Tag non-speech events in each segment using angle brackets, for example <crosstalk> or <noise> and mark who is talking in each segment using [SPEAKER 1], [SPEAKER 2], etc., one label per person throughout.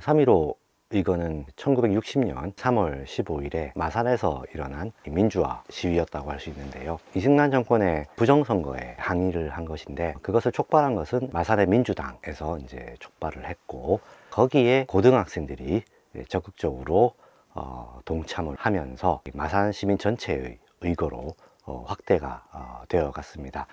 [SPEAKER 1] 3.15 이거는 1960년 3월 15일에 마산에서 일어난 민주화 시위였다고 할 수 있는데요. 이승만 정권의 부정선거에 항의를 한 것인데 그것을 촉발한 것은 마산의 민주당에서 이제 촉발을 했고 거기에 고등학생들이 적극적으로 어, 동참을 하면서 마산 시민 전체의 의거로 어, 확대가 어, 되어 갔습니다.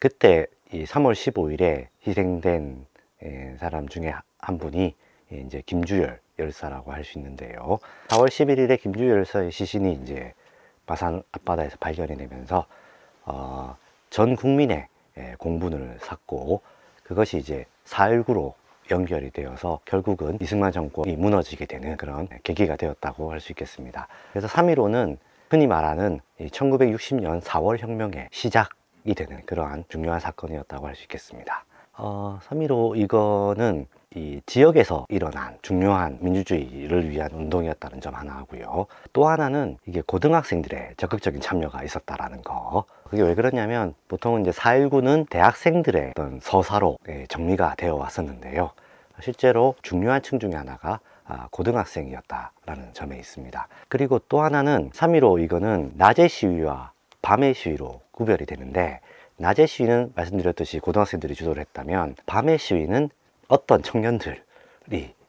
[SPEAKER 1] 그때 이 3월 15일에 희생된 에, 예, 사람 중에 한 분이 예, 이제 김주열 열사라고 할 수 있는데요. 4월 11일에 김주열 열사의 시신이 이제 마산 앞바다에서 발견이 되면서 어, 전 국민의 예, 공분을 샀고 그것이 이제 4.19로 연결이 되어서 결국은 이승만 정권이 무너지게 되는 그런 계기가 되었다고 할 수 있겠습니다. 그래서 3.15는 흔히 말하는 1960년 4월 혁명의 시작이 되는 그러한 중요한 사건이었다고 할 수 있겠습니다. 어, 3.15 이거는 이 지역에서 일어난 중요한 민주주의를 위한 운동이었다는 점 하나 하고요. 또 하나는 이게 고등학생들의 적극적인 참여가 있었다라는 거. 그게 왜 그러냐면 보통은 이제 4.19는 대학생들의 어떤 서사로 정리가 되어 왔었는데요. 실제로 중요한 층 중에 하나가 아, 고등학생이었다라는 점에 있습니다. 그리고 또 하나는 3.15 이거는 낮의 시위와 밤의 시위로 구별이 되는데 낮의 시위는 말씀드렸듯이 고등학생들이 주도를 했다면 밤의 시위는 어떤 청년들이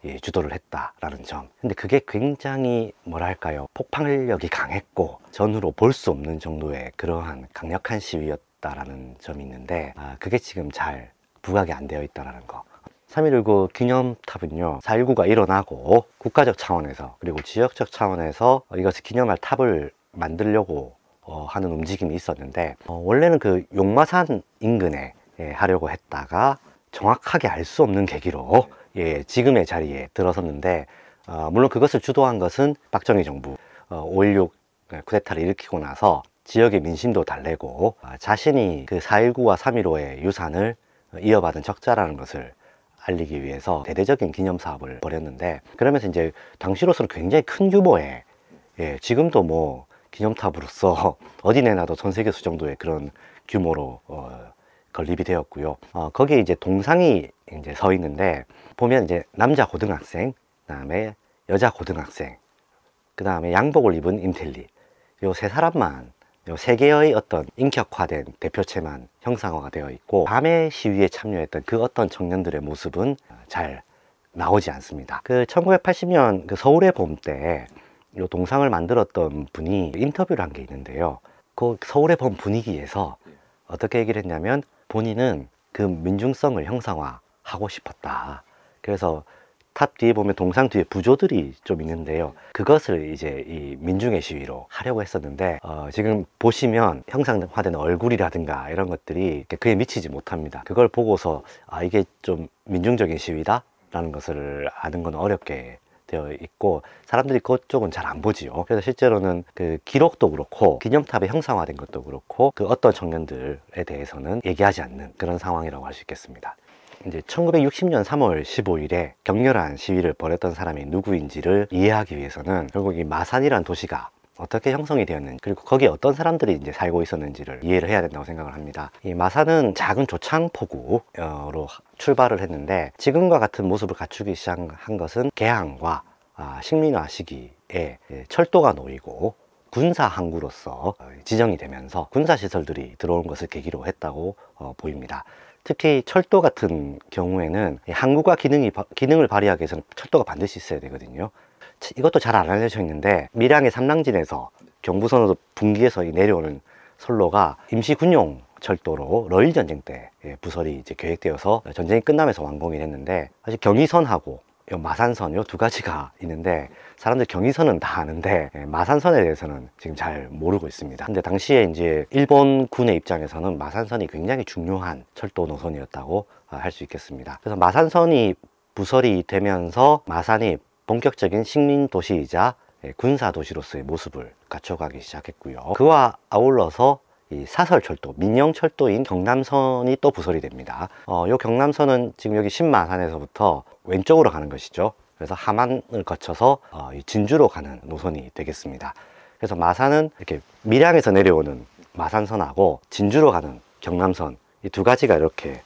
[SPEAKER 1] 예, 주도를 했다라는 점. 근데 그게 굉장히 뭐랄까요. 폭발력이 강했고 전후로 볼 수 없는 정도의 그러한 강력한 시위였다라는 점이 있는데 아, 그게 지금 잘 부각이 안 되어 있다는 거. 3.119 기념탑은요 4.19가 일어나고 국가적 차원에서 그리고 지역적 차원에서 이것을 기념할 탑을 만들려고 어, 하는 움직임이 있었는데 어, 원래는 그 용마산 인근에 예, 하려고 했다가 정확하게 알 수 없는 계기로 예, 지금의 자리에 들어섰는데 어, 물론 그것을 주도한 것은 박정희 정부 어, 5.16 쿠데타를 일으키고 나서 지역의 민심도 달래고 어, 자신이 그 4.19와 3.15의 유산을 이어받은 적자라는 것을 알리기 위해서 대대적인 기념 사업을 벌였는데 그러면서 이제 당시로서는 굉장히 큰 규모의 예, 지금도 뭐 기념탑으로서 <laughs> 어디 내놔도 전 세계 수 정도의 그런 규모로 어, 건립이 되었고요. 어, 거기에 이제 동상이 이제 서 있는데 보면 이제 남자 고등학생, 그다음에 여자 고등학생, 그다음에 양복을 입은 인텔리 요 세 사람만 요 세 개의 어떤 인격화된 대표체만 형상화가 되어 있고 밤의 시위에 참여했던 그 어떤 청년들의 모습은 잘 나오지 않습니다. 그 1980년 그 서울의 봄 때 요 동상을 만들었던 분이 인터뷰를 한 게 있는데요. 그 서울의 봄 분위기에서 어떻게 얘기를 했냐면 본인은 그 민중성을 형상화하고 싶었다. 그래서 탑 뒤에 보면 동상 뒤에 부조들이 좀 있는데요. 그것을 이제 이 민중의 시위로 하려고 했었는데 어, 지금 보시면 형상화된 얼굴이라든가 이런 것들이 그에 미치지 못합니다. 그걸 보고서 아 이게 좀 민중적인 시위다 라는 것을 아는 건 어렵게 되어 있고 사람들이 그쪽은 잘 안 보지요. 그래서 실제로는 그 기록도 그렇고 기념탑이 형상화된 것도 그렇고 그 어떤 청년들에 대해서는 얘기하지 않는 그런 상황이라고 할 수 있겠습니다. 이제 1960년 3월 15일에 격렬한 시위를 벌였던 사람이 누구인지를 이해하기 위해서는 결국 이 마산이란 도시가 어떻게 형성이 되었는지 그리고 거기에 어떤 사람들이 이제 살고 있었는지를 이해를 해야 된다고 생각을 합니다 이 마산은 작은 조창포구로 출발을 했는데 지금과 같은 모습을 갖추기 시작한 것은 개항과 아, 식민화 시기에 철도가 놓이고 군사 항구로서 지정이 되면서 군사 시설들이 들어온 것을 계기로 했다고 어, 보입니다 특히 철도 같은 경우에는 항구가 기능이, 기능을 발휘하기 위해서는 철도가 반드시 있어야 되거든요 이것도 잘 안 알려져 있는데 밀양의 삼랑진에서 경부선으로 분기에서 내려오는 선로가 임시군용 철도로 러일 전쟁 때 예, 부설이 이제 계획되어서 전쟁이 끝나면서 완공이 됐는데 사실 경의선하고 마산선 요두 가지가 있는데 사람들 경의선은 다 아는데 예, 마산선에 대해서는 지금 잘 모르고 있습니다. 근데 당시에 이제 일본 군의 입장에서는 마산선이 굉장히 중요한 철도 노선이었다고 할 수 있겠습니다. 그래서 마산선이 부설이 되면서 마산이 본격적인 식민 도시이자 예, 군사 도시로서의 모습을 갖춰가기 시작했고요. 그와 아울러서 이 사설철도, 민영철도인 경남선이 또 부설이 됩니다. 어, 요 경남선은 지금 여기 신마산에서부터 왼쪽으로 가는 것이죠. 그래서 하만을 거쳐서 어, 진주로 가는 노선이 되겠습니다. 그래서 마산은 이렇게 밀양에서 내려오는 마산선하고 진주로 가는 경남선 이 두 가지가 이렇게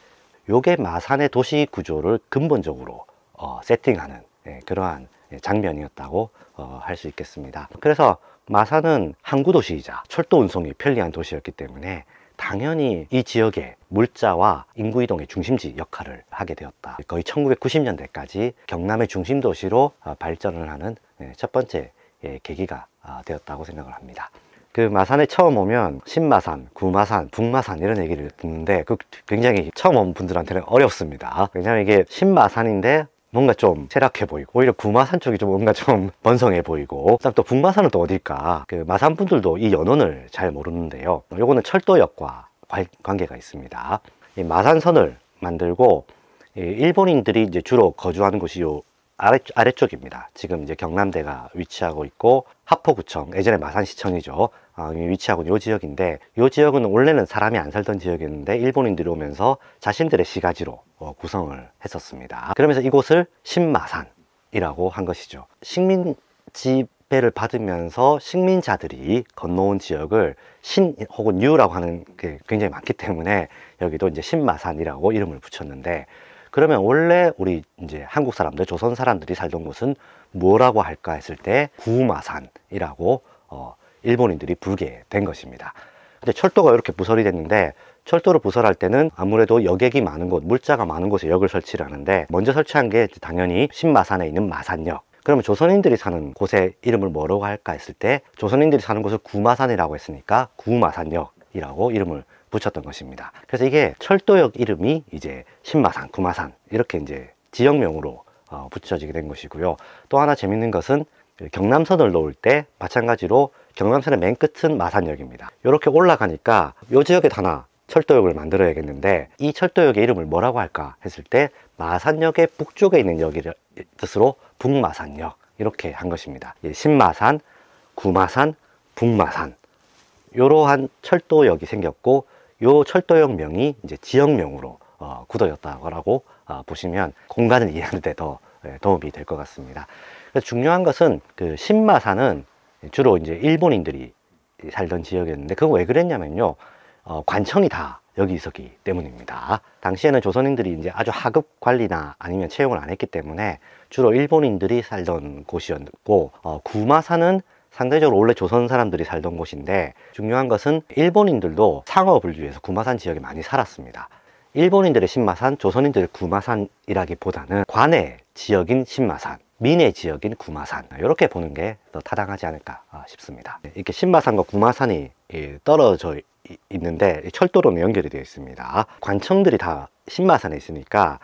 [SPEAKER 1] 요게 마산의 도시 구조를 근본적으로 어, 세팅하는 네, 그러한 예, 장면이었다고 어, 할 수 있겠습니다. 그래서 마산은 항구 도시이자 철도 운송이 편리한 도시였기 때문에 당연히 이 지역의 물자와 인구 이동의 중심지 역할을 하게 되었다. 거의 1990년대까지 경남의 중심 도시로 어, 발전을 하는 예, 첫 번째 예, 계기가 아, 되었다고 생각을 합니다. 그 마산에 처음 오면 신마산, 구마산, 북마산 이런 얘기를 듣는데 그 굉장히 처음 온 분들한테는 어렵습니다. 왜냐하면 이게 신마산인데 뭔가 좀 쇠락해 보이고 오히려 구마산 쪽이 좀 뭔가 좀 <laughs> 번성해 보이고 그다음 또 북마산은 또 어딜까 그 마산 분들도 이 연원을 잘 모르는데요 요거는 철도역과 관계가 있습니다 이 마산선을 만들고 일본인들이 이제 주로 거주하는 곳이 요 아래, 아래쪽입니다. 지금 이제 경남대가 위치하고 있고 하포구청, 예전에 마산시청이죠. 어, 위치하고 이 지역인데 이 지역은 원래는 사람이 안 살던 지역이었는데 일본인들이 오면서 자신들의 시가지로 어, 구성을 했었습니다. 그러면서 이곳을 신마산이라고 한 것이죠. 식민 지배를 받으면서 식민자들이 건너온 지역을 신 혹은 유라고 하는 게 굉장히 많기 때문에 여기도 이제 신마산이라고 이름을 붙였는데 그러면 원래 우리 이제 한국 사람들, 조선 사람들이 살던 곳은 뭐라고 할까 했을 때 구마산이라고 어, 일본인들이 불게 된 것입니다. 근데 철도가 이렇게 부설이 됐는데 철도를 부설할 때는 아무래도 여객이 많은 곳, 물자가 많은 곳에 역을 설치를 하는데 먼저 설치한 게 당연히 신마산에 있는 마산역 그러면 조선인들이 사는 곳의 이름을 뭐라고 할까 했을 때 조선인들이 사는 곳을 구마산이라고 했으니까 구마산역이라고 이름을 붙였던 것입니다. 그래서 이게 철도역 이름이 이제 신마산, 구마산 이렇게 이제 지역명으로 어, 붙여지게 된 것이고요. 또 하나 재밌는 것은 경남선을 놓을 때 마찬가지로 경남선의 맨 끝은 마산역입니다. 이렇게 올라가니까 이 지역에 하나 철도역을 만들어야겠는데 이 철도역의 이름을 뭐라고 할까 했을 때 마산역의 북쪽에 있는 역이 뜻으로 북마산역 이렇게 한 것입니다. 예, 신마산, 구마산, 북마산 이러한 철도역이 생겼고 요 철도역명이 이제 지역명으로 어, 굳어졌다고 어, 아, 보시면 공간을 이해하는 데더 예, 도움이 될 것 같습니다. 그래서 중요한 것은 그 신마산은 주로 이제 일본인들이 살던 지역이었는데 그건 왜 그랬냐면요. 어, 관청이 다 여기 있었기 때문입니다. 당시에는 조선인들이 이제 아주 하급 관리나 아니면 채용을 안 했기 때문에 주로 일본인들이 살던 곳이었고 어, 구마산은 상대적으로 원래 조선 사람들이 살던 곳인데 중요한 것은 일본인들도 상업을 위해서 구마산 지역에 많이 살았습니다. 일본인들의 신마산, 조선인들의 구마산이라기보다는 관해 지역인 신마산, 민의 지역인 구마산 이렇게 보는 게 더 타당하지 않을까 아, 싶습니다. 네, 이렇게 신마산과 구마산이 예, 떨어져 있는데 철도로 는 연결이 되어 있습니다. 관청들이 다 신마산에 있으니까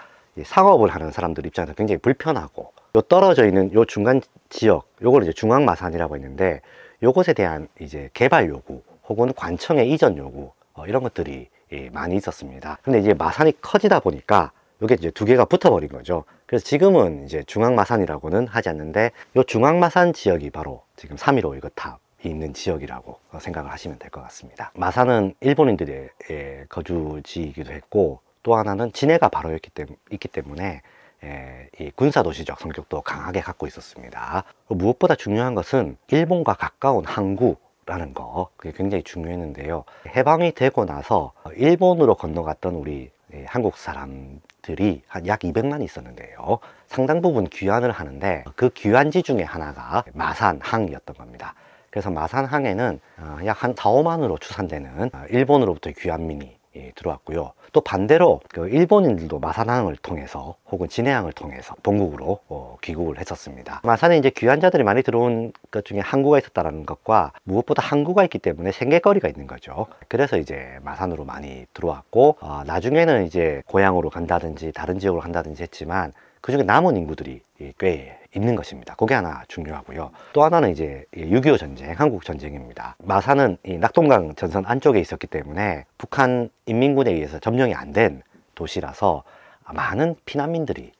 [SPEAKER 1] 상업을 하는 사람들 입장에서 굉장히 불편하고 요 떨어져 있는 요 중간 지역 요걸 이제 중앙마산이라고 했는데 요것에 대한 이제 개발 요구 혹은 관청의 이전 요구 어, 이런 것들이 예, 많이 있었습니다 근데 이제 마산이 커지다 보니까 요게 이제 두 개가 붙어버린 거죠 그래서 지금은 이제 중앙마산이라고는 하지 않는데 요 중앙마산 지역이 바로 지금 3.15 이거 탑 있는 지역이라고 어, 생각을 하시면 될 것 같습니다. 마산은 일본인들의 예, 거주지이기도 했고 또 하나는 진해가 바로 있기, 때, 있기 때문에 예, 이 군사도시적 성격도 강하게 갖고 있었습니다. 무엇보다 중요한 것은 일본과 가까운 항구 라는 거 그게 굉장히 중요했는데요 해방이 되고 나서 일본으로 건너갔던 우리 예, 한국 사람들이 한 약 200만 있었는데요 상당 부분 귀환을 하는데 그 귀환지 중에 하나가 마산항이었던 겁니다 그래서 마산항에는 아, 약한 4, 5만으로 추산되는 아, 일본으로부터 귀환민이 예, 들어왔고요 또 반대로 그 일본인들도 마산항을 통해서 혹은 진해항을 통해서 본국으로 어, 귀국을 했었습니다. 마산에 이제 귀환자들이 많이 들어온 것 중에 항구가 있었다는 것과 무엇보다 항구가 있기 때문에 생계거리가 있는 거죠. 그래서 이제 마산으로 많이 들어왔고 어, 나중에는 이제 고향으로 간다든지 다른 지역으로 간다든지 했지만 그중에 남은 인구들이 꽤 있는 것입니다. 그게 하나 중요하고요. 또 하나는 이제 6.25 전쟁, 한국 전쟁입니다. 마산은 낙동강 전선 안쪽에 있었기 때문에 북한 인민군에 의해서 점령이 안 된 도시라서 많은 피난민들이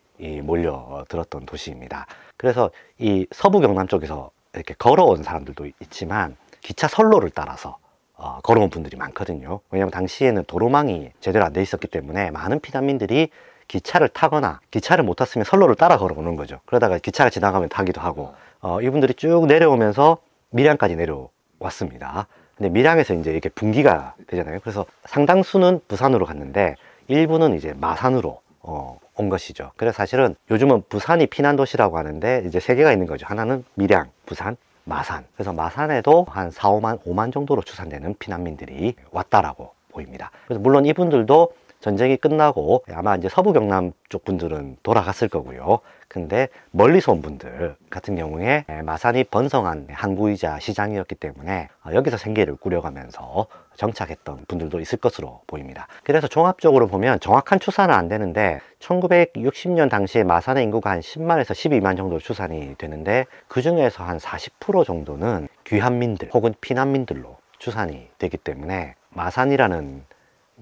[SPEAKER 1] 몰려들었던 도시입니다. 그래서 이 서부 경남 쪽에서 이렇게 걸어온 사람들도 있지만 기차 선로를 따라서 어, 걸어온 분들이 많거든요. 왜냐하면 당시에는 도로망이 제대로 안 돼 있었기 때문에 많은 피난민들이 기차를 타거나 기차를 못 탔으면 선로를 따라 걸어오는 거죠. 그러다가 기차가 지나가면 타기도 하고 어, 이분들이 쭉 내려오면서 밀양까지 내려왔습니다. 근데 밀양에서 이제 이렇게 분기가 되잖아요. 그래서 상당수는 부산으로 갔는데 일부는 이제 마산으로 어, 온 것이죠. 그래서 사실은 요즘은 부산이 피난 도시라고 하는데 이제 세 개가 있는 거죠. 하나는 밀양, 부산, 마산. 그래서 마산에도 한 4, 5만, 5만 정도로 추산되는 피난민들이 왔다라고 보입니다. 그래서 물론 이분들도 전쟁이 끝나고 아마 이제 서부 경남 쪽 분들은 돌아갔을 거고요. 근데 멀리서 온 분들 같은 경우에 마산이 번성한 항구이자 시장이었기 때문에 여기서 생계를 꾸려가면서 정착했던 분들도 있을 것으로 보입니다. 그래서 종합적으로 보면 정확한 추산은 안 되는데 1960년 당시에 마산의 인구가 한 10만에서 12만 정도 추산이 되는데 그 중에서 한 40% 정도는 귀한민들 혹은 피난민들로 추산이 되기 때문에 마산이라는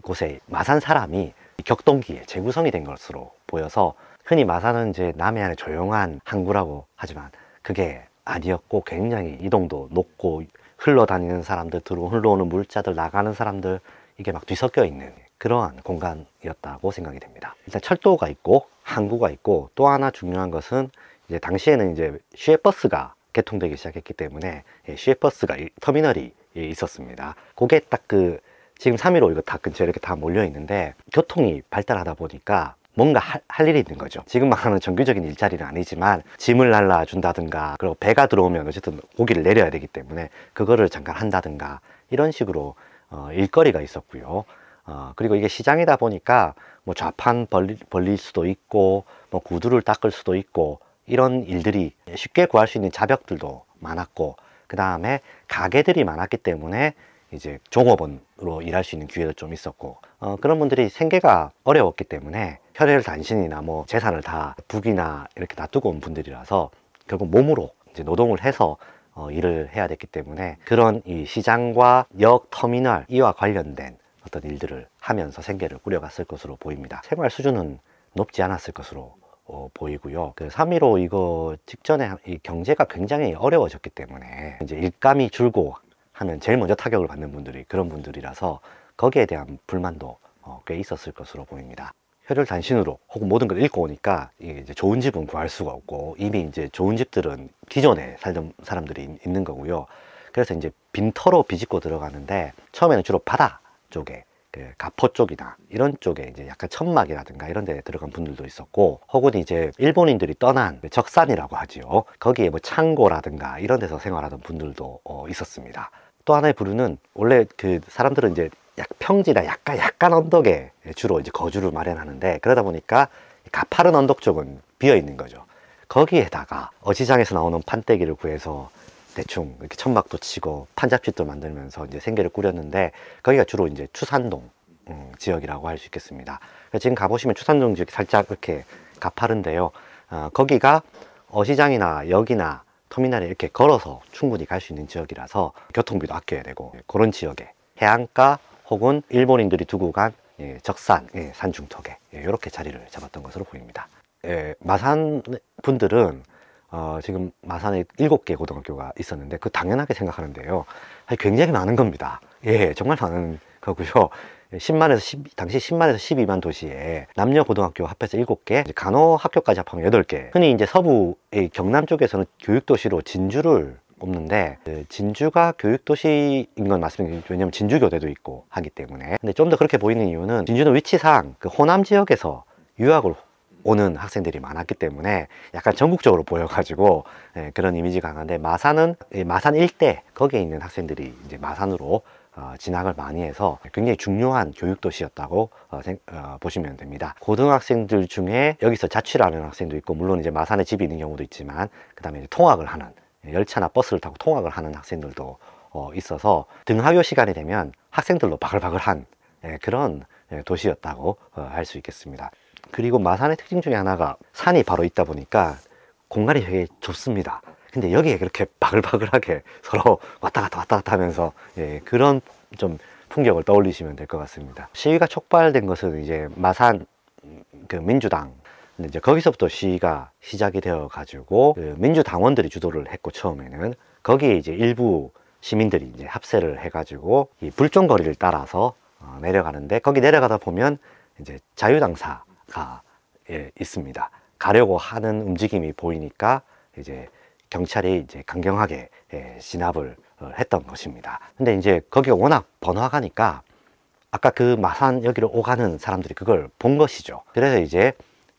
[SPEAKER 1] 곳에 마산 사람이 격동기에 재구성이 된 것으로 보여서 흔히 마산은 이제 남해안의 조용한 항구라고 하지만 그게 아니었고 굉장히 이동도 높고 흘러다니는 사람들 들어 흘러오는 물자들 나가는 사람들 이게 막 뒤섞여 있는 그러한 공간이었다고 생각이 됩니다. 일단 철도가 있고 항구가 있고 또 하나 중요한 것은 이제 당시에는 이제 시외버스가 개통되기 시작했기 때문에 시외버스가 예, 터미널이 있었습니다. 그게 딱그 지금 3.15 이거 다 근처에 이렇게 다 몰려 있는데 교통이 발달하다 보니까 뭔가 할, 할 일이 있는 거죠 지금 말하는 정규적인 일자리는 아니지만 짐을 날라준다든가 그리고 배가 들어오면 어쨌든 고기를 내려야 되기 때문에 그거를 잠깐 한다든가 이런 식으로 어, 일거리가 있었고요 어, 그리고 이게 시장이다 보니까 뭐 좌판 벌리, 벌릴 수도 있고 뭐 구두를 닦을 수도 있고 이런 일들이 쉽게 구할 수 있는 자벽들도 많았고 그 다음에 가게들이 많았기 때문에 이제 종업원으로 일할 수 있는 기회도 좀 있었고 어, 그런 분들이 생계가 어려웠기 때문에 혈혈 단신이나 뭐 재산을 다 북이나 이렇게 놔두고 온 분들이라서 결국 몸으로 이제 노동을 해서 어, 일을 해야 됐기 때문에 그런 이 시장과 역 터미널 이와 관련된 어떤 일들을 하면서 생계를 꾸려갔을 것으로 보입니다. 생활 수준은 높지 않았을 것으로 어, 보이고요. 그3.15 이거 직전에 이 경제가 굉장히 어려워졌기 때문에 이제 일감이 줄고 하면 제일 먼저 타격을 받는 분들이 그런 분들이라서 거기에 대한 불만도 어, 꽤 있었을 것으로 보입니다. 혈혈 단신으로 혹은 모든 걸 읽고 오니까 이제 좋은 집은 구할 수가 없고 이미 이제 좋은 집들은 기존에 살던 사람들이 있는 거고요. 그래서 이제 빈터로 비집고 들어가는데 처음에는 주로 바다 쪽에 그 가포 쪽이나 이런 쪽에 이제 약간 천막이라든가 이런 데 들어간 분들도 있었고 혹은 이제 일본인들이 떠난 그 적산이라고 하지요 거기에 뭐 창고라든가 이런 데서 생활하던 분들도 어, 있었습니다 또 하나의 부류는 원래 그 사람들은 이제 약 평지나 약간 약간 언덕에 주로 이제 거주를 마련하는데 그러다 보니까 가파른 언덕 쪽은 비어 있는 거죠. 거기에다가 어시장에서 나오는 판때기를 구해서 대충 이렇게 천막도 치고 판잡집도 만들면서 이제 생계를 꾸렸는데 거기가 주로 이제 추산동 음, 지역이라고 할 수 있겠습니다. 지금 가보시면 추산동 지역 이 살짝 이렇게 가파른데요. 어, 거기가 어시장이나 역이나 터미널에 이렇게 걸어서 충분히 갈 수 있는 지역이라서 교통비도 아껴야 되고 예, 그런 지역에 해안가 혹은 일본인들이 두고 간 예, 적산, 예, 산중턱에 예, 이렇게 자리를 잡았던 것으로 보입니다. 예, 마산 분들은 어, 지금 마산에 일곱 개 고등학교가 있었는데 그 당연하게 생각하는데요. 굉장히 많은 겁니다. 예, 정말 많은 거고요. 10만에서 예, 10, 당시 10만에서 12만 도시에 남녀 고등학교 합해서 7개, 간호 학교까지 합하면 8개. 흔히 이제 서부의 경남 쪽에서는 교육 도시로 진주를 없는데 진주가 교육도시인 건 맞습니다 왜냐면 진주교대도 있고 하기 때문에 근데 좀 더 그렇게 보이는 이유는 진주는 위치상 그 호남 지역에서 유학을 오는 학생들이 많았기 때문에 약간 전국적으로 보여가지고 예, 그런 이미지 가 강한데 마산은 예, 마산 일대 거기에 있는 학생들이 이제 마산으로 어, 진학을 많이 해서 굉장히 중요한 교육도시였다고 어, 어, 보시면 됩니다. 고등학생들 중에 여기서 자취를 하는 학생도 있고 물론 이제 마산에 집이 있는 경우도 있지만 그 다음에 통학을 하는 열차나 버스를 타고 통학을 하는 학생들도 있어서 등하교 시간이 되면 학생들로 바글바글한 예, 그런 예, 도시였다고 할 수 있겠습니다. 그리고 마산의 특징 중에 하나가 산이 바로 있다 보니까 공간이 되게 좁습니다. 근데 여기에 그렇게 바글바글하게 서로 왔다 갔다 왔다 갔다 하면서 예, 그런 좀 풍경을 떠올리시면 될 것 같습니다. 시위가 촉발된 것은 이제 마산 그 민주당 근데 이제 거기서부터 시위가 시작이 되어 가지고 그 민주당원들이 주도를 했고 처음에는 거기에 이제 일부 시민들이 이제 합세를 해 가지고 이 불종거리를 따라서 어, 내려가는데 거기 내려가다 보면 이제 자유당사가 예, 있습니다. 가려고 하는 움직임이 보이니까 이제 경찰이 이제 강경하게 예, 진압을 어, 했던 것입니다. 근데 이제 거기가 워낙 번화가니까 아까 그 마산 여기로 오가는 사람들이 그걸 본 것이죠. 그래서 이제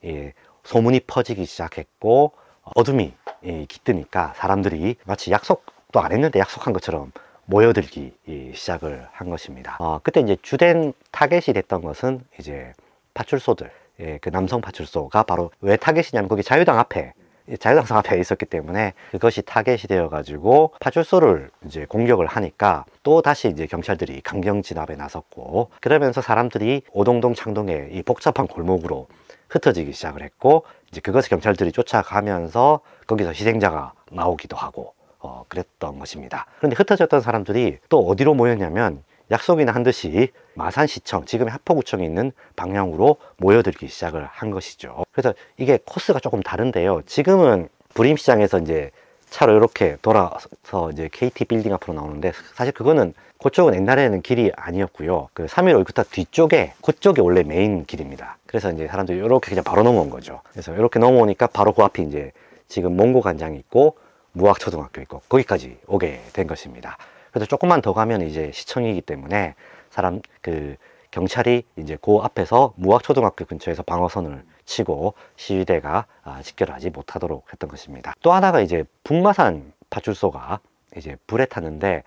[SPEAKER 1] 예, 소문이 퍼지기 시작했고 어둠이 예, 깃드니까 사람들이 마치 약속도 안 했는데 약속한 것처럼 모여들기 예, 시작을 한 것입니다. 어, 그때 이제 주된 타겟이 됐던 것은 이제 파출소들, 예, 그 남성 파출소가 바로 왜 타겟이냐면 거기 자유당 앞에 자유당성 앞에 있었기 때문에 그것이 타겟이 되어 가지고 파출소를 이제 공격을 하니까 또 다시 이제 경찰들이 강경 진압에 나섰고 그러면서 사람들이 오동동 창동의 이 복잡한 골목으로 흩어지기 시작을 했고 이제 그것을 경찰들이 쫓아가면서 거기서 희생자가 나오기도 하고 어, 그랬던 것입니다. 그런데 흩어졌던 사람들이 또 어디로 모였냐면 약속이나 한 듯이 마산시청, 지금 합포구청에 있는 방향으로 모여들기 시작을 한 것이죠. 그래서 이게 코스가 조금 다른데요. 지금은 부림시장에서 이제 차로 이렇게 돌아서 이제 KT 빌딩 앞으로 나오는데 사실 그거는 그쪽은 옛날에는 길이 아니었고요. 그 3일 올그타 뒤쪽에 그쪽이 원래 메인 길입니다. 그래서 이제 사람들이 이렇게 그냥 바로 넘어온 거죠. 그래서 이렇게 넘어오니까 바로 그앞에 이제 지금 몽고 간장이 있고 무학초등학교 있고 거기까지 오게 된 것입니다. 그래서 조금만 더 가면 이제 시청이기 때문에 사람 그 경찰이 이제 그 앞에서 무학초등학교 근처에서 방어선을 치고 시위대가 아, 직결하지 못하도록 했던 것입니다. 또 하나가 이제 북마산 파출소가 이제 불에 탔는데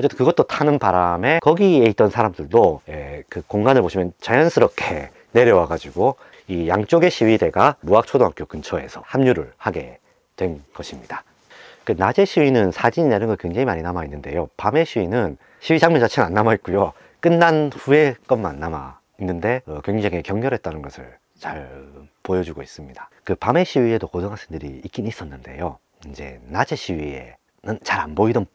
[SPEAKER 1] 어쨌든 그것도 타는 바람에 거기에 있던 사람들도 예, 그 공간을 보시면 자연스럽게 내려와 가지고 이 양쪽의 시위대가 무학초등학교 근처에서 합류를 하게 된 것입니다. 그 낮에 시위는 사진이나 이런 거 굉장히 많이 남아 있는데요 밤에 시위는 시위 장면 자체는 안 남아 있고요 끝난 후에 것만 남아 있는데 어, 굉장히 격렬했다는 것을 잘 보여주고 있습니다 그 밤의 시위에도 고등학생들이 있긴 있었는데요 이제 낮의 시위에는 잘 안 보이던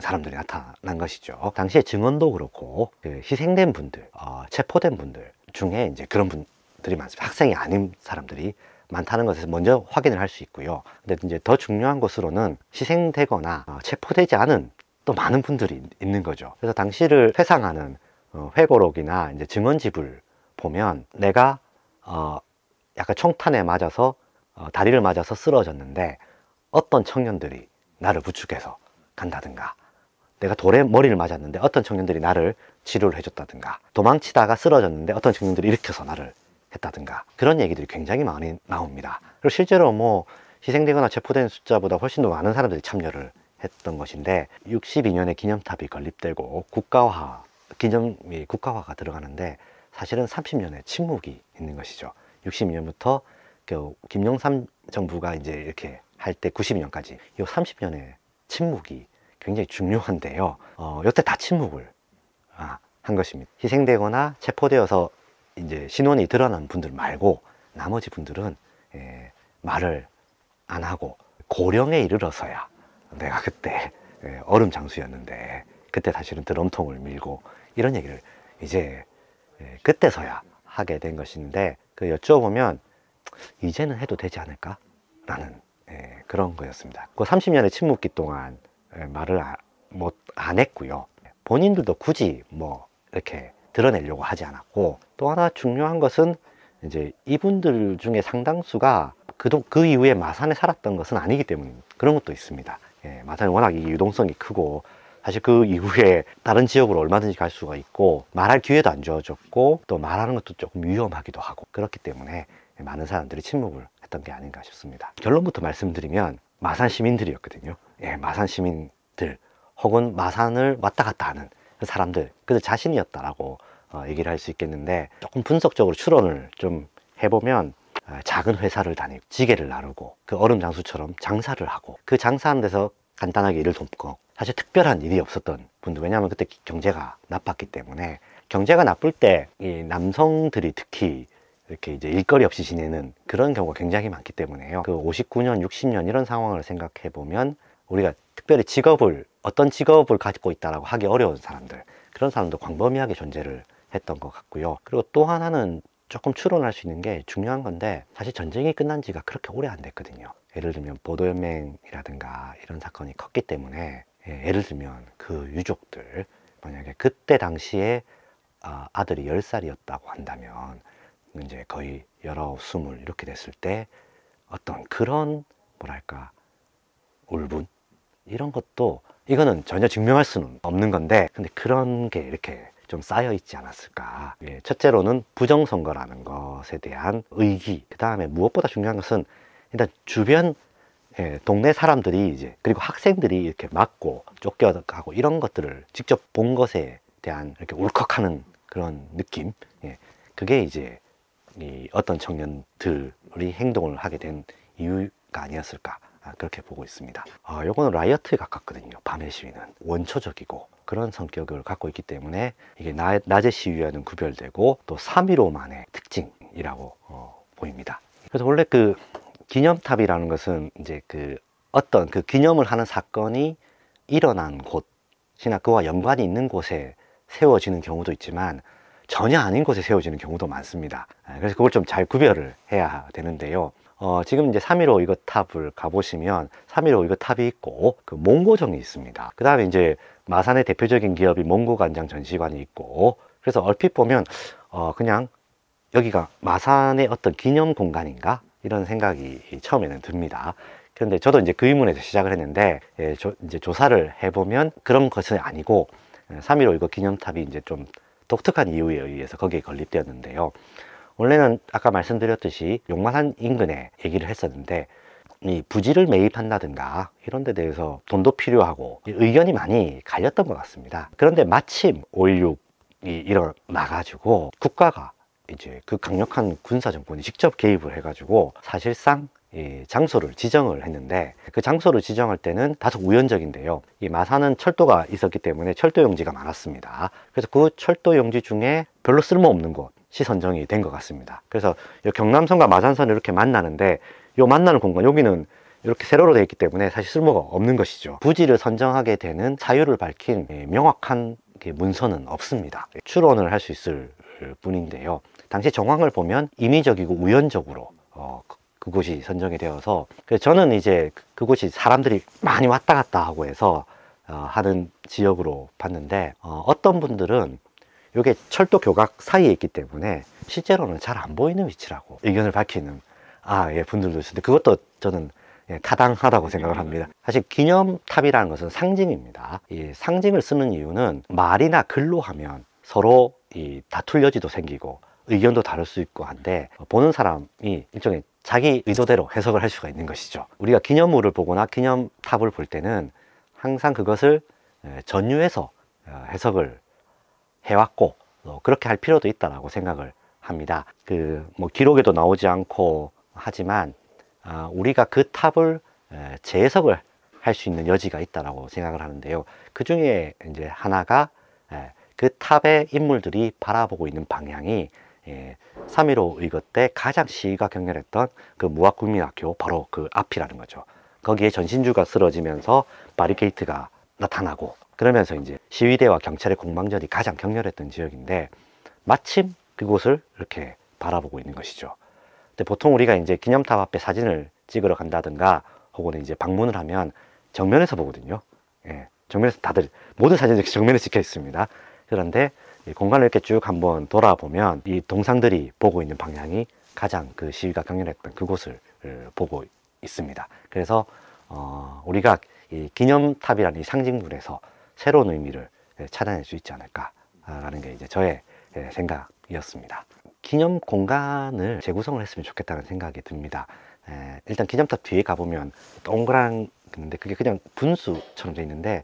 [SPEAKER 1] 사람들이 나타난 것이죠 당시에 증언도 그렇고 그 희생된 분들 어, 체포된 분들 중에 이제 그런 분들이 많습니다 학생이 아닌 사람들이 많다는 것을 먼저 확인을 할 수 있고요. 근데 이제 더 중요한 것으로는 희생되거나 어, 체포되지 않은 또 많은 분들이 있는 거죠. 그래서 당시를 회상하는 어, 회고록이나 이제 증언집을 보면 내가 어 약간 총탄에 맞아서 어 다리를 맞아서 쓰러졌는데 어떤 청년들이 나를 부축해서 간다든가 내가 돌에 머리를 맞았는데 어떤 청년들이 나를 치료를 해줬다든가 도망치다가 쓰러졌는데 어떤 청년들이 일으켜서 나를 했다든가 그런 얘기들이 굉장히 많이 나옵니다 그리고 실제로 뭐 희생되거나 체포된 숫자보다 훨씬 더 많은 사람들이 참여를 했던 것인데 62년에 기념탑이 건립되고 국가화 기념이 국가화가 들어가는데 사실은 30년의 침묵이 있는 것이죠 62년부터 그 김영삼 정부가 이제 이렇게 할 때 92년까지 이 30년의 침묵이 굉장히 중요한데요 어, 이때 다 침묵을 아, 한 것입니다 희생되거나 체포되어서 이제 신원이 드러난 분들 말고 나머지 분들은 예, 말을 안 하고 고령에 이르러서야 내가 그때 예, 얼음 장수였는데 그때 사실은 드럼통을 밀고 이런 얘기를 이제 예, 그때서야 하게 된 것인데 그 여쭤보면 이제는 해도 되지 않을까? 라는 예, 그런 거였습니다. 그 30년의 침묵기 동안 예, 말을 아, 못안 했고요. 본인들도 굳이 뭐 이렇게 드러내려고 하지 않았고 또 하나 중요한 것은 이제 이분들 중에 상당수가 그도 그 이후에 마산에 살았던 것은 아니기 때문에 그런 것도 있습니다. 예, 마산이 워낙 유동성이 크고 사실 그 이후에 다른 지역으로 얼마든지 갈 수가 있고 말할 기회도 안 주어졌고 또 말하는 것도 조금 위험하기도 하고 그렇기 때문에 많은 사람들이 침묵을 했던 게 아닌가 싶습니다. 결론부터 말씀드리면 마산 시민들이었거든요. 예, 마산 시민들 혹은 마산을 왔다 갔다 하는 그 사람들 그들 자신이었다라고 어, 얘기를 할 수 있겠는데 조금 분석적으로 추론을 좀 해보면 아, 작은 회사를 다니고 지게를 나르고 그 얼음 장수처럼 장사를 하고 그 장사하는 데서 간단하게 일을 돕고 사실 특별한 일이 없었던 분들 왜냐하면 그때 경제가 나빴기 때문에 경제가 나쁠 때 이 남성들이 특히 이렇게 이제 일거리 없이 지내는 그런 경우가 굉장히 많기 때문에요 그 59년 60년 이런 상황을 생각해 보면 우리가 특별히 직업을 어떤 직업을 가지고 있다라고 하기 어려운 사람들 그런 사람도 광범위하게 존재를 했던 것 같고요. 그리고 또 하나는 조금 추론할 수 있는 게 중요한 건데 사실 전쟁이 끝난 지가 그렇게 오래 안 됐거든요. 예를 들면 보도연맹이라든가 이런 사건이 컸기 때문에 예, 예를 들면 그 유족들 만약에 그때 당시에 아, 아들이 열살이었다고 한다면 이제 거의 열아홉, 스물 이렇게 됐을 때 어떤 그런 뭐랄까 울분 이런 것도 이거는 전혀 증명할 수는 없는 건데 근데 그런 게 이렇게 좀 쌓여 있지 않았을까 예, 첫째로는 부정선거라는 것에 대한 의기 그 다음에 무엇보다 중요한 것은 일단 주변 예, 동네 사람들이 이제 그리고 학생들이 이렇게 맞고 쫓겨가고 이런 것들을 직접 본 것에 대한 이렇게 울컥하는 그런 느낌 예, 그게 이제 이 어떤 청년들이 행동을 하게 된 이유가 아니었을까 아, 그렇게 보고 있습니다 아, 요거는 라이어트에 가깝거든요 밤의 시위는 원초적이고 그런 성격을 갖고 있기 때문에 이게 낮, 낮의 시위와는 구별되고 또 3.15만의 특징이라고 어, 보입니다 그래서 원래 그 기념탑이라는 것은 이제 그 어떤 그 기념을 하는 사건이 일어난 곳이나 그와 연관이 있는 곳에 세워지는 경우도 있지만 전혀 아닌 곳에 세워지는 경우도 많습니다 아, 그래서 그걸 좀 잘 구별을 해야 되는데요 어, 지금 이제 3.15 이거 탑을 가보시면 3.15 이거 탑이 있고 그 몽고정이 있습니다. 그 다음에 이제 마산의 대표적인 기업이 몽고간장 전시관이 있고 그래서 얼핏 보면 어, 그냥 여기가 마산의 어떤 기념 공간인가 이런 생각이 처음에는 듭니다. 그런데 저도 이제 그 의문에서 시작을 했는데 예, 조, 이제 조사를 해보면 그런 것은 아니고 3.15 예, 이거 기념탑이 이제 좀 독특한 이유에 의해서 거기에 건립되었는데요. 원래는 아까 말씀드렸듯이 용마산 인근에 얘기를 했었는데 이 부지를 매입한다든가 이런 데 대해서 돈도 필요하고 의견이 많이 갈렸던 것 같습니다 그런데 마침 5.16이 일어나가지고 국가가 이제 그 강력한 군사 정권이 직접 개입을 해가지고 사실상 이 장소를 지정을 했는데 그 장소를 지정할 때는 다소 우연적인데요 이 마산은 철도가 있었기 때문에 철도 용지가 많았습니다 그래서 그 철도 용지 중에 별로 쓸모없는 곳시 선정이 된 것 같습니다. 그래서 경남선과 마산선을 이렇게 만나는데 요 만나는 공간 여기는 이렇게 세로로 되어 있기 때문에 사실 쓸모가 없는 것이죠. 부지를 선정하게 되는 사유를 밝힌 예, 명확한 문서는 없습니다. 예, 추론을 할 수 있을 뿐인데요. 당시 정황을 보면 임의적이고 우연적으로 어, 그, 그곳이 선정이 되어서 그래서 저는 이제 그, 그곳이 사람들이 많이 왔다 갔다 하고 해서 어, 하는 지역으로 봤는데 어, 어떤 분들은 이게 철도 교각 사이에 있기 때문에 실제로는 잘 안 보이는 위치라고 의견을 밝히는 아, 예, 분들도 있는데 었 그것도 저는 예, 타당하다고 생각을 합니다. 사실 기념탑이라는 것은 상징입니다. 이 상징을 쓰는 이유는 말이나 글로 하면 서로 이 다툴 여지도 생기고 의견도 다를 수 있고 한데 보는 사람이 일종의 자기 의도대로 해석을 할 수가 있는 것이죠. 우리가 기념물을 보거나 기념탑을 볼 때는 항상 그것을 예, 전유해서 어, 해석을 해왔고 어, 그렇게 할 필요도 있다라고 생각을 합니다. 그 뭐 기록에도 나오지 않고 하지만 아, 우리가 그 탑을 재해석을 할 수 있는 여지가 있다라고 생각을 하는데요. 그 중에 이제 하나가 그 탑의 인물들이 바라보고 있는 방향이 예, 3.15 의거 때 가장 시위가 격렬했던 그 무학국민학교 바로 그 앞이라는 거죠. 거기에 전신주가 쓰러지면서 바리케이트가 나타나고 그러면서 이제 시위대와 경찰의 공방전이 가장 격렬했던 지역인데 마침 그곳을 이렇게 바라보고 있는 것이죠. 근데 보통 우리가 이제 기념탑 앞에 사진을 찍으러 간다든가 혹은 이제 방문을 하면 정면에서 보거든요. 예, 정면에서 다들 모든 사진들이 정면에 찍혀 있습니다. 그런데 공간을 이렇게 쭉 한번 돌아보면 이 동상들이 보고 있는 방향이 가장 그 시위가 격렬했던 그곳을 어, 보고 있습니다. 그래서 어, 우리가 이 기념탑이라는 이 상징물에서 새로운 의미를 예, 찾아낼 수 있지 않을까라는 게 이제 저의 예, 생각이었습니다. 기념 공간을 재구성을 했으면 좋겠다는 생각이 듭니다. 예, 일단 기념탑 뒤에 가보면 동그란 근데 그게 그냥 분수처럼 돼 있는데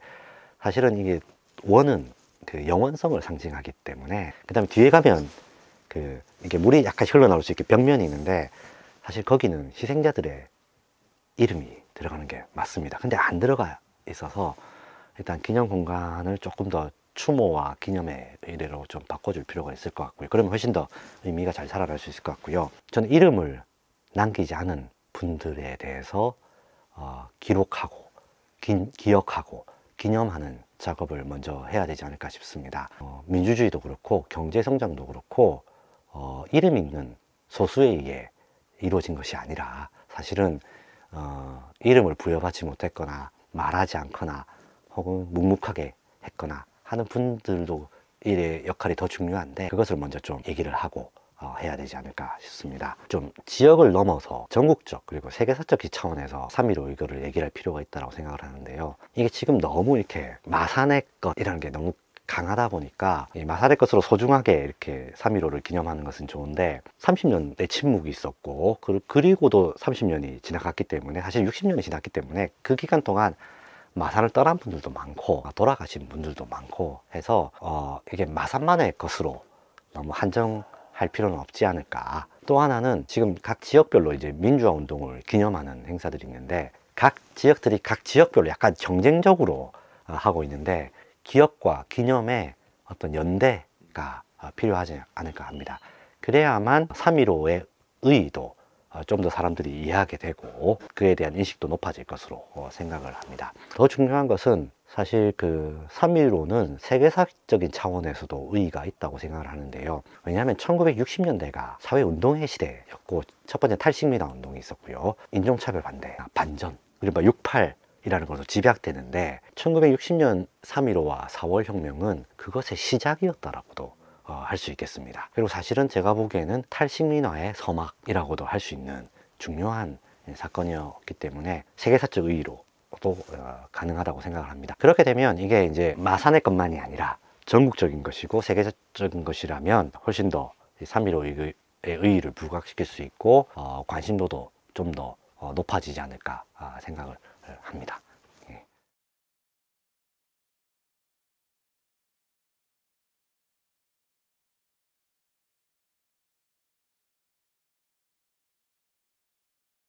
[SPEAKER 1] 사실은 이게 원은 그 영원성을 상징하기 때문에 그 다음에 뒤에 가면 그 이게 물이 약간 흘러나올 수 있게 벽면이 있는데 사실 거기는 희생자들의 이름이 들어가는 게 맞습니다. 근데 안 들어가 있어서 일단 기념 공간을 조금 더 추모와 기념의 의례로 좀 바꿔줄 필요가 있을 것 같고요. 그러면 훨씬 더 의미가 잘 살아날 수 있을 것 같고요. 저는 이름을 남기지 않은 분들에 대해서 어, 기록하고 기, 억하고 기념하는 작업을 먼저 해야 되지 않을까 싶습니다. 어, 민주주의도 그렇고 경제 성장도 그렇고 어, 이름 있는 소수에 의해 이루어진 것이 아니라 사실은 어, 이름을 부여받지 못했거나 말하지 않거나 혹은 묵묵하게 했거나 하는 분들도 일의 역할이 더 중요한데 그것을 먼저 좀 얘기를 하고 어, 해야 되지 않을까 싶습니다 좀 지역을 넘어서 전국적 그리고 세계사적 기 차원에서 3.15 이거를 얘기할 필요가 있다고 생각을 하는데요 이게 지금 너무 이렇게 마산의 것이라는 게 너무 강하다 보니까 이마산의 것으로 소중하게 이렇게 3.15를 기념하는 것은 좋은데 30년의 침묵이 있었고 그, 그리고도 30년이 지나갔기 때문에 사실 60년이 지났기 때문에 그 기간 동안 마산을 떠난 분들도 많고 돌아가신 분들도 많고 해서 어, 이게 마산만의 것으로 너무 한정할 필요는 없지 않을까 또 하나는 지금 각 지역별로 이제 민주화 운동을 기념하는 행사들이 있는데 각 지역들이 각 지역별로 약간 경쟁적으로 어 하고 있는데 기억과 기념의 어떤 연대가 어 필요하지 않을까 합니다. 그래야만 3.15의 의의도 어, 좀더 사람들이 이해하게 되고 그에 대한 인식도 높아질 것으로 어, 생각을 합니다. 더 중요한 것은 사실 그 3.15는 세계사적인 차원에서도 의의가 있다고 생각을 하는데요. 왜냐하면 1960년대가 사회운동의 시대였고 첫 번째 탈식민화 운동이 있었고요. 인종차별 반대, 반전, 그리고 68 이라는 걸로 집약되는데 1960년 3.15와 4월혁명은 그것의 시작이었다라고도 어, 할 수 있겠습니다 그리고 사실은 제가 보기에는 탈식민화의 서막이라고도 할 수 있는 중요한 예, 사건이었기 때문에 세계사적 의의로 도 어, 가능하다고 생각을 합니다 그렇게 되면 이게 이제 마산의 것만이 아니라 전국적인 것이고 세계적인 것이라면 훨씬 더 3.15의 의의를 부각시킬 수 있고 어, 관심도도 좀더 어, 높아지지 않을까 아, 생각을 어, 합니다